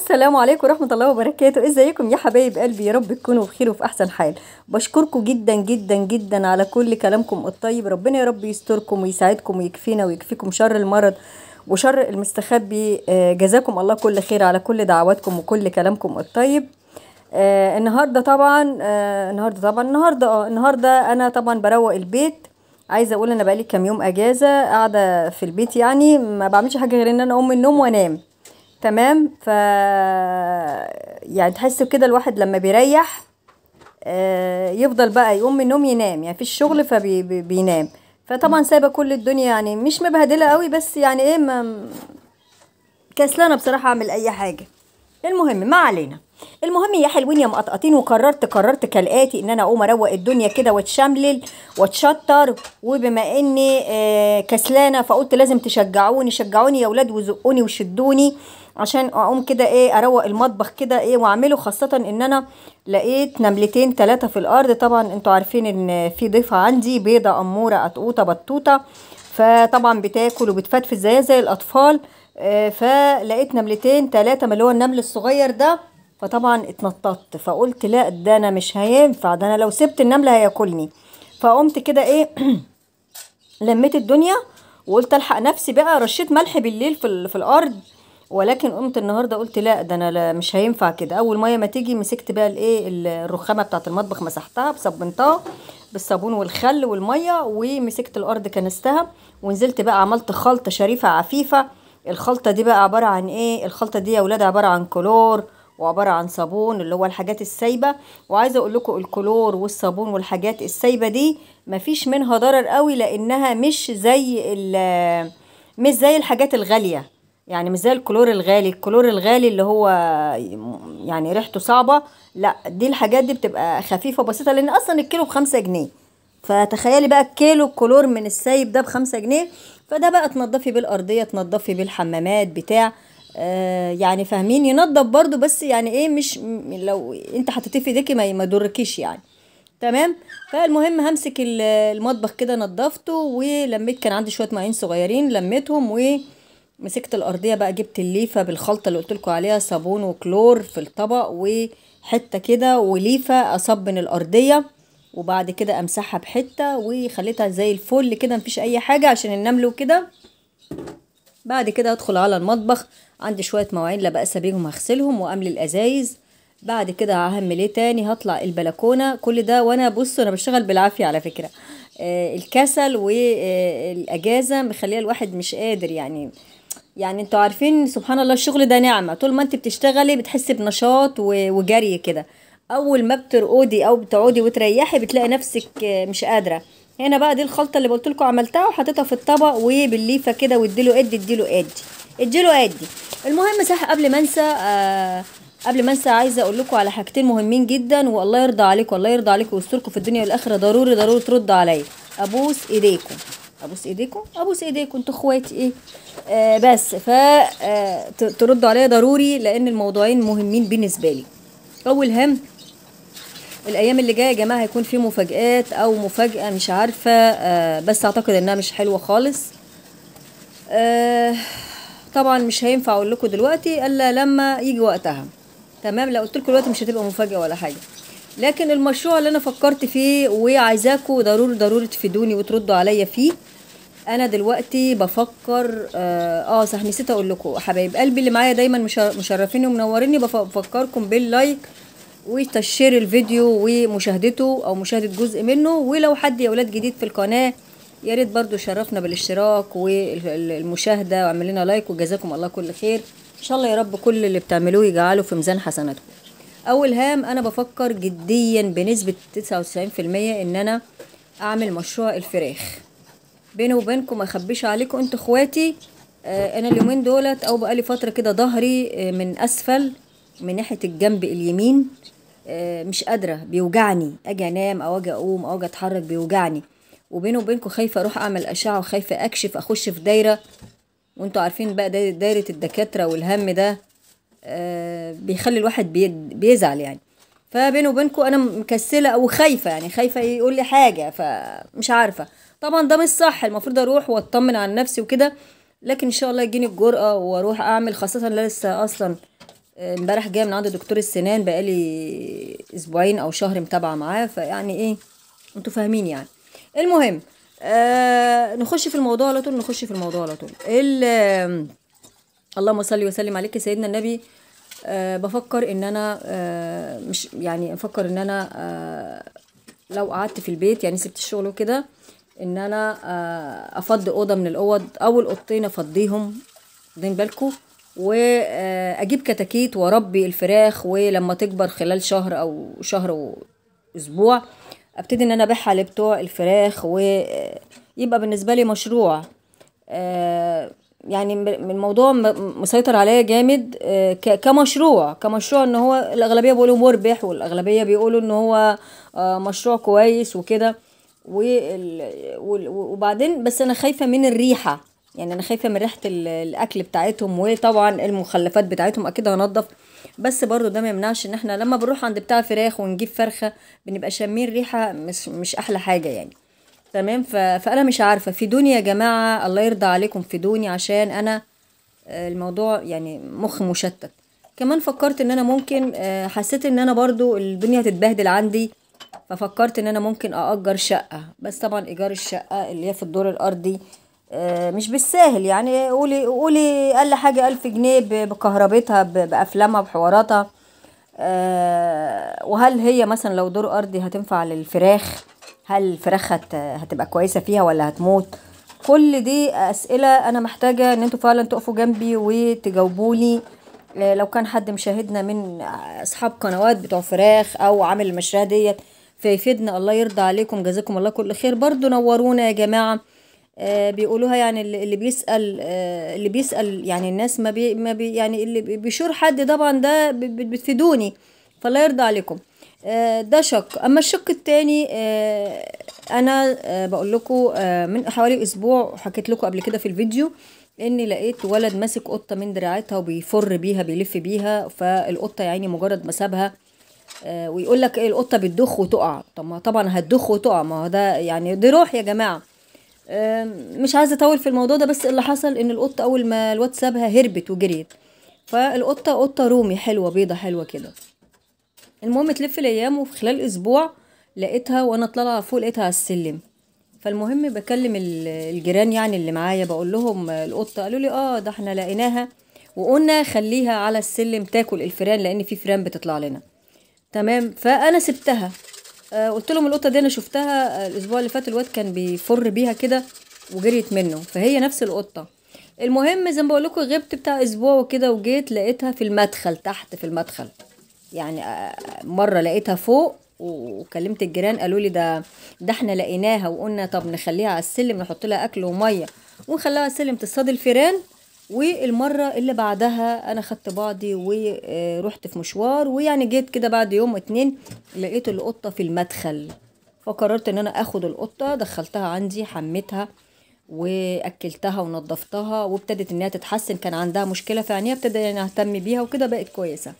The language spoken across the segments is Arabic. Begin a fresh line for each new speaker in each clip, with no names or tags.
السلام عليكم ورحمة الله وبركاته ازيكم يا حبايب قلبي يا رب تكونوا بخير وفي احسن حال بشكركم جدا جدا جدا على كل كلامكم الطيب ربنا يا رب يستركم ويساعدكم ويكفينا ويكفيكم شر المرض وشر المستخبي آه، جزاكم الله كل خير على كل دعواتكم وكل كلامكم الطيب آه، آه، النهارده طبعا النهارده طبعا النهارده النهارده انا طبعا بروق البيت عايزه اقول انا بقالي كام يوم اجازه قاعده في البيت يعني ما بعملش حاجه غير ان انا اقوم النوم وانام تمام ف يعني تحس كده الواحد لما بيريح آه، يفضل بقى يقوم من النوم ينام يعني في الشغل فبينام فطبعا سايبه كل الدنيا يعني مش مبهدله قوي بس يعني ايه ما كسلانه بصراحه اعمل اي حاجه المهم ما علينا المهم يا حلوين يا مقطقطين وقررت قررت كالاتي ان انا اقوم اروق الدنيا كده واتشملل واتشطر وبما اني آه، كسلانه فقلت لازم تشجعوني شجعوني يا اولاد وزقوني وشدوني عشان اقوم كده ايه اروق المطبخ كده ايه واعمله خاصه ان انا لقيت نملتين ثلاثه في الارض طبعا انتوا عارفين ان في ضيفه عندي بيضه اموره قطقوطه بطوطه فطبعا بتاكل وبتفتفت زيها زي الاطفال آه، فلقيت نملتين ثلاثه من اللي هو النمل الصغير ده فطبعا اتنططت فقلت لا ده انا مش هينفع ده انا لو سبت النمل هياكلني فقمت كده ايه لميت الدنيا وقلت الحق نفسي بقى رشيت ملح بالليل في, في الارض ولكن قمت النهارده قلت لا ده انا مش هينفع كده اول ميه ما تيجي مسكت بقى الايه الرخامه بتاعه المطبخ مسحتها بصبنتها بالصابون والخل والميه ومسكت الارض كنستها ونزلت بقى عملت خلطه شريفه عفيفه الخلطه دي بقى عباره عن ايه الخلطه دي يا ولاد عباره عن كلور وعباره عن صابون اللي هو الحاجات السايبه وعايزه اقول لكم الكلور والصابون والحاجات السايبه دي مفيش منها ضرر قوي لانها مش زي مش زي الحاجات الغاليه يعني مش زي الكلور الغالي الكلور الغالي اللي هو يعني ريحته صعبه لا دي الحاجات دي بتبقى خفيفه وبسيطه لان اصلا الكيلو بخمسة جنيه فتخيلي بقى الكيلو الكلور من السايب ده بخمسة جنيه فده بقى تنضفي بيه الارضيه تنضفي بيه الحمامات بتاع آه يعني فاهمين ينضف برضو بس يعني ايه مش لو انت حطيتيه في ايديكي ما يضركيش يعني تمام فالمهم همسك المطبخ كده نضفته ولميت كان عندي شويه ماين صغيرين لميتهم و مسكت الارضيه بقى جبت الليفه بالخلطه اللي قلت لكم عليها صابون وكلور في الطبق وحته كده وليفه اصبن الارضيه وبعد كده امسحها بحته وخليتها زي الفل كده مفيش اي حاجه عشان النمل وكده بعد كده ادخل على المطبخ عندي شويه مواعين لا باس بيهم هغسلهم واملي الازايز بعد كده هعمل ايه تاني هطلع البلكونه كل ده وانا بص انا بشتغل بالعافيه على فكره آه الكسل والاجازه مخليه الواحد مش قادر يعني يعني انتوا عارفين سبحان الله الشغل ده نعمة طول ما انت بتشتغلي بتحسي بنشاط وجري كده اول ما بترقدي او بتقعدي وتريحي بتلاقي نفسك مش قادرة هنا بقى دي الخلطة اللي قلت لكم عملتها وحطيتها في الطبق وبالليفة كده واديله ادي اديله ادي اديله ادي المهم صح قبل ما انسى آه قبل ما انسى عايزه اقول لكم على حاجتين مهمين جدا والله يرضى عليكم والله يرضى عليكم ويستركم في الدنيا والاخره ضروري ضروري تردوا عليا ابوس ايديكم ابوس ايديكم ابوس ايديكم انتوا اخواتي ايه آه بس ف آه، تردوا عليا ضروري لان الموضوعين مهمين بالنسبه لي اول هم الايام اللي جايه يا جماعه هيكون في مفاجات او مفاجاه مش عارفه آه بس اعتقد انها مش حلوه خالص آه طبعا مش هينفع اقول لكم دلوقتي الا لما يجي وقتها تمام لو قلت لكم دلوقتي مش هتبقى مفاجاه ولا حاجه لكن المشروع اللي انا فكرت فيه وعايزاكم ضروري ضروري تفيدوني وتردوا عليا فيه انا دلوقتي بفكر اه, آه، صح نسيت اقول لكم حبايب قلبي اللي معايا دايما مشرفيني ومنوريني بفكركم باللايك وتشير الفيديو ومشاهدته او مشاهده جزء منه ولو حد يا اولاد جديد في القناه يا ريت برده شرفنا بالاشتراك والمشاهده واعمل لنا لايك وجزاكم الله كل خير ان شاء الله يا رب كل اللي بتعملوه يجعله في ميزان حسناتكم اول هام انا بفكر جديا بنسبه 99% ان انا اعمل مشروع الفراخ بيني وبينكم اخبيش عليكم انتوا اخواتي آه، انا اليومين دولت او بقالي فتره كده ظهري آه، من اسفل من ناحيه الجنب اليمين آه، مش قادره بيوجعني اجي انام او اجي اقوم او اجي اتحرك بيوجعني وبيني وبينكم خايفه اروح اعمل اشعه وخايفه اكشف اخش في دايره وانتوا عارفين بقى دايره الدكاتره والهم ده آه، بيخلي الواحد بيزعل يعني فبينه وبينكم انا مكسله او خايفه يعني خايفه يقول لي حاجه فمش عارفه طبعا ده مش صح المفروض اروح واطمن على نفسي وكده لكن ان شاء الله يجيني الجرأه واروح اعمل خاصه لسه اصلا آه، امبارح جايه من عند دكتور السنان بقالي اسبوعين او شهر متابعه معاه فيعني ايه انتوا فاهمين يعني المهم آه نخش في الموضوع على طول نخش في الموضوع على طول اللهم صل وسلم عليك سيدنا النبي أه بفكر ان انا أه مش يعني بفكر ان انا أه لو قعدت في البيت يعني سبت الشغل وكده ان انا أه افضي اوضه من الاوض او الاوضتين افضيهم دين بالكو واجيب آه، كتاكيت واربي الفراخ ولما تكبر خلال شهر او شهر واسبوع ابتدي ان انا ابيعها لبتوع الفراخ ويبقى آه، بالنسبه لي مشروع أه يعني الموضوع مسيطر عليا جامد آه، كمشروع كمشروع ان هو الاغلبيه بيقولوا مربح والاغلبيه بيقولوا ان هو آه، مشروع كويس وكده وبعدين بس انا خايفه من الريحه يعني انا خايفه من ريحه الاكل بتاعتهم وطبعا المخلفات بتاعتهم اكيد هنضف بس برضو ده ما يمنعش ان احنا لما بنروح عند بتاع فراخ ونجيب فرخه بنبقى شامين ريحه مش مش احلى حاجه يعني تمام فانا مش عارفه في دنيا يا جماعه الله يرضى عليكم في دنيا عشان انا آه، الموضوع يعني مخ مشتت كمان فكرت ان انا ممكن آه، حسيت ان انا برضو الدنيا هتتبهدل عندي ففكرت ان انا ممكن اجر شقه بس طبعا ايجار الشقه اللي هي في الدور الارضي آه، مش بالساهل يعني قولي قولي اقل حاجه ألف جنيه بكهربتها بافلامها بحواراتها وهل هي مثلا لو دور ارضي هتنفع للفراخ هل الفراخ هتبقى كويسه فيها ولا هتموت كل دي اسئله انا محتاجه ان انتوا فعلا تقفوا جنبي وتجاوبوا لي آه، لو كان حد مشاهدنا من اصحاب قنوات بتوع فراخ او عامل المشاريع ديت فيفيدنا الله يرضى عليكم جزاكم الله كل خير برضو نورونا يا جماعه آه، بيقولوها يعني اللي بيسال آه، اللي بيسال يعني الناس ما بي ما بي يعني اللي بيشور حد طبعا ده بتفيدوني فالله يرضى عليكم آه، ده شق اما الشق الثاني آه، انا آه، بقول لكم من حوالي اسبوع حكيت لكم قبل كده في الفيديو اني لقيت ولد ماسك قطه من دراعتها وبيفر بيها بيلف بيها فالقطه يعني مجرد ما سابها ويقول لك ايه القطه بتدخ وتقع طب ما طبعا هتدخ وتقع ما ده يعني دي روح يا جماعه مش عايزه اطول في الموضوع ده بس اللي حصل ان القطه اول ما الواد سابها هربت وجريت فالقطه قطه رومي حلوه بيضه حلوه كده المهم تلف الايام وفي خلال اسبوع لقيتها وانا طالعه فوق لقيتها على السلم فالمهم بكلم الجيران يعني اللي معايا بقول لهم القطه قالوا لي اه ده احنا لقيناها وقلنا خليها على السلم تاكل الفيران لان في فيران بتطلع لنا تمام فانا سبتها آه، قلت لهم القطه دي انا شفتها آه، الاسبوع اللي فات الواد كان بيفر بيها كده وجريت منه فهي نفس القطه المهم زي ما بقول لكم غبت بتاع اسبوع وكده وجيت لقيتها في المدخل تحت في المدخل يعني آه، مره لقيتها فوق وكلمت الجيران قالوا لي ده ده احنا لقيناها وقلنا طب نخليها على السلم نحط لها اكل وميه ونخليها على السلم تصطاد الفيران والمره اللي بعدها انا خدت بعضي ورحت آه، في مشوار ويعني جيت كده بعد يوم اتنين لقيت القطه في المدخل فقررت ان انا اخد القطه دخلتها عندي حميتها واكلتها ونظفتها وابتدت انها تتحسن كان عندها مشكله في عينيها ابتدى يعني اهتم بيها وكده بقت كويسه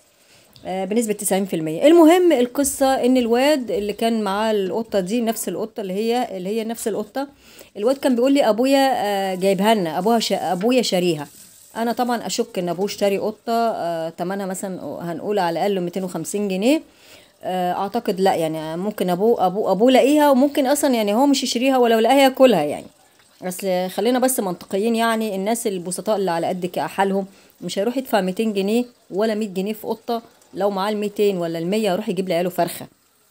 آه، بنسبه 90% المهم القصه ان الواد اللي كان معاه القطه دي نفس القطه اللي هي اللي هي نفس القطه الواد كان بيقول لي ابويا آه، جايبها لنا ابوها شا ابويا شاريها انا طبعا اشك ان ابوه اشتري قطه ثمنها آه، مثلا هنقول على الاقل 250 جنيه اعتقد لا يعني ممكن ابوه ابوه ابوه لاقيها وممكن اصلا يعني هو مش يشتريها ولو لقاها ياكلها يعني بس خلينا بس منطقيين يعني الناس البسطاء اللي على قد حالهم مش هيروح يدفع 200 جنيه ولا 100 جنيه في قطه لو معاه ال 200 ولا ال 100 يروح يجيب لعياله فرخه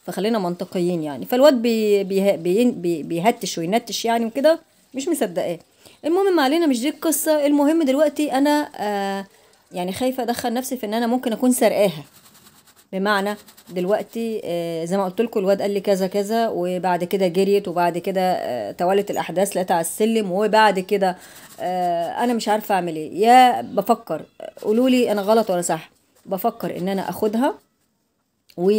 فخلينا منطقيين يعني فالواد بي بي بي بيهتش وينتش يعني وكده مش مصدقاه المهم ما علينا مش دي القصه المهم دلوقتي انا آه يعني خايفه ادخل نفسي في ان انا ممكن اكون سرقاها بمعنى دلوقتي آه زي ما قلت لكم الواد قال لي كذا كذا وبعد كده جريت وبعد كده آه توالت الاحداث لقيتها على السلم وبعد كده آه انا مش عارفه اعمل ايه يا بفكر قولوا لي انا غلط ولا صح بفكر ان انا اخدها و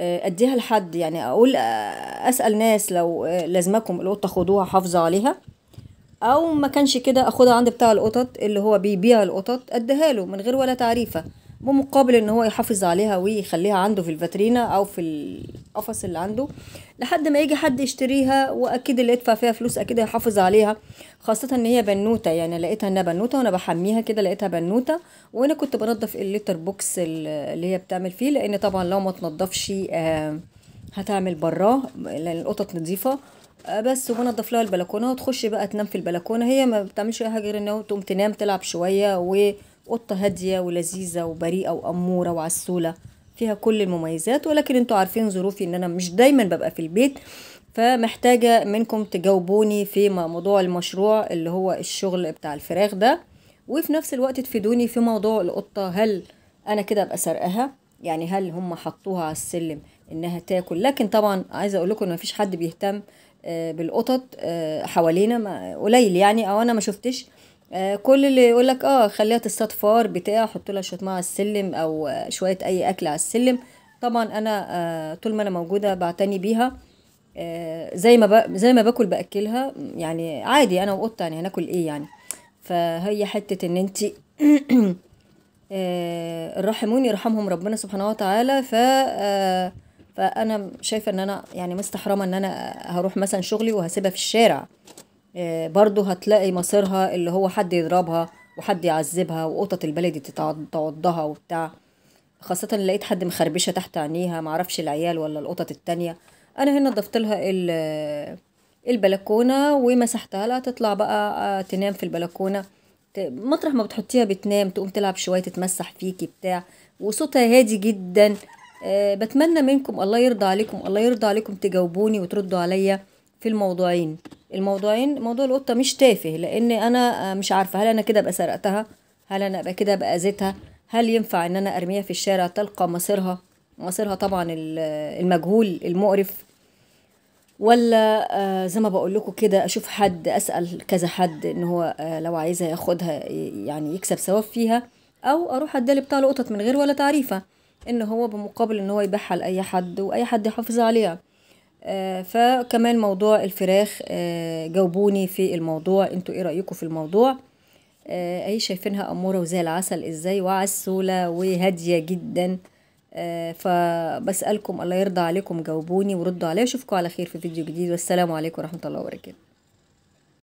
آه، اديها لحد يعني اقول آه، اسال ناس لو آه، لازمكم القطه خدوها حافظه عليها او ما كانش كده اخدها عند بتاع القطط اللي هو بيبيع القطط اديها له من غير ولا تعريفه بمقابل ان هو يحافظ عليها ويخليها عنده في الفاترينا او في القفص اللي عنده لحد ما يجي حد يشتريها واكيد اللي يدفع فيها فلوس اكيد هيحافظ عليها خاصه ان هي بنوته يعني لقيتها انها بنوته وانا بحميها كده لقيتها بنوته وانا كنت بنضف الليتر بوكس اللي هي بتعمل فيه لان طبعا لو ما تنضفش آه، هتعمل براه لان القطط نظيفه آه، بس وبنضف لها البلكونه وتخش بقى تنام في البلكونه هي ما بتعملش اي حاجه غير انها تقوم تنام تلعب شويه و قطة هادية ولذيذة وبريئة وأمورة وعسولة فيها كل المميزات ولكن انتوا عارفين ظروفي ان انا مش دايما ببقى في البيت فمحتاجة منكم تجاوبوني في موضوع المشروع اللي هو الشغل بتاع الفراخ ده وفي نفس الوقت تفيدوني في موضوع القطة هل انا كده ابقى سرقها يعني هل هم حطوها على السلم انها تاكل لكن طبعا عايزه اقول لكم ان مفيش حد بيهتم آه، بالقطط آه، حوالينا قليل يعني او انا ما شفتش آه، كل اللي يقولك اه خليها تصطاد فار بتاع حط لها شويه ميه على السلم او آه، شويه اي اكل على السلم طبعا انا آه طول ما انا موجوده بعتني بيها آه زي ما زي ما باكل باكلها يعني عادي انا وقطه يعني هناكل ايه يعني فهي حته ان انت الراحمون آه، يرحمهم ربنا سبحانه وتعالى ف فانا شايفه ان انا يعني مستحرمه ان انا هروح مثلا شغلي وهسيبها في الشارع آه، برضو هتلاقي مصيرها اللي هو حد يضربها وحد يعذبها وقطط البلدي تعضها وبتاع خاصة لقيت حد مخربشة تحت عينيها معرفش العيال ولا القطط التانية أنا هنا ضفت لها آه، البلكونة ومسحتها لا تطلع بقى آه، تنام في البلكونة مطرح ما بتحطيها بتنام تقوم تلعب شوية تتمسح فيكي بتاع وصوتها هادي جدا بتمنى منكم الله يرضى عليكم الله يرضى عليكم تجاوبوني وتردوا عليا في الموضوعين الموضوعين موضوع القطه مش تافه لان انا آه، مش عارفه هل انا كده ابقى سرقتها هل انا ابقى كده ابقى اذيتها هل ينفع ان انا ارميها في الشارع تلقى مصيرها مصيرها طبعا آه، المجهول المقرف ولا آه، زي ما بقول لكم كده اشوف حد اسال كذا حد ان هو لو عايزها ياخدها يعني يكسب ثواب فيها او اروح ادالي بتاع القطط من غير ولا تعريفه ان هو بمقابل ان هو يبيعها لاي حد واي حد يحافظ عليها آه، فكمان موضوع الفراخ آه، جاوبوني في الموضوع انتوا ايه رأيكم في الموضوع اي آه، شايفينها اموره وزي العسل ازاي وعسوله وهاديه جدا فبسالكم الله يرضى عليكم جاوبوني وردوا عليا اشوفكم على خير في فيديو جديد والسلام عليكم ورحمه الله وبركاته